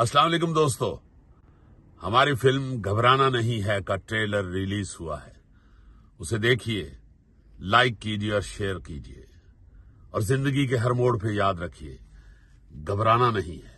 अस्सलाम वालेकुम दोस्तों हमारी फिल्म घबराना नहीं है का ट्रेलर रिलीज हुआ है उसे देखिए लाइक कीजिए और शेयर कीजिए और जिंदगी के हर मोड़ पे याद रखिए घबराना नहीं है